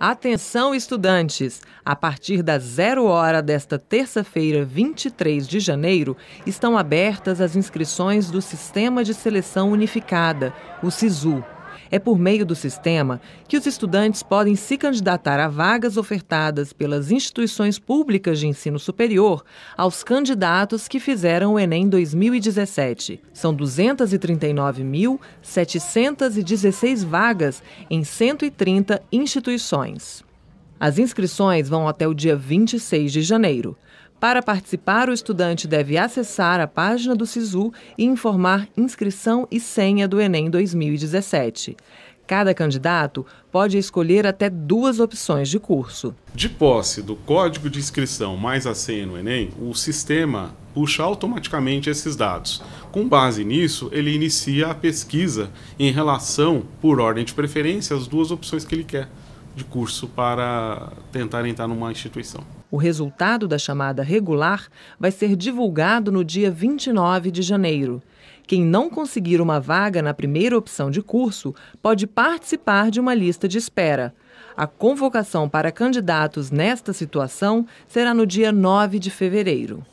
Atenção, estudantes! A partir da zero hora desta terça-feira, 23 de janeiro, estão abertas as inscrições do Sistema de Seleção Unificada, o SISU. É por meio do sistema que os estudantes podem se candidatar a vagas ofertadas pelas instituições públicas de ensino superior aos candidatos que fizeram o Enem 2017. São 239.716 vagas em 130 instituições. As inscrições vão até o dia 26 de janeiro. Para participar, o estudante deve acessar a página do SISU e informar inscrição e senha do Enem 2017. Cada candidato pode escolher até duas opções de curso. De posse do código de inscrição mais a senha no Enem, o sistema puxa automaticamente esses dados. Com base nisso, ele inicia a pesquisa em relação, por ordem de preferência, às duas opções que ele quer de curso para tentar entrar numa instituição. O resultado da chamada regular vai ser divulgado no dia 29 de janeiro. Quem não conseguir uma vaga na primeira opção de curso pode participar de uma lista de espera. A convocação para candidatos nesta situação será no dia 9 de fevereiro.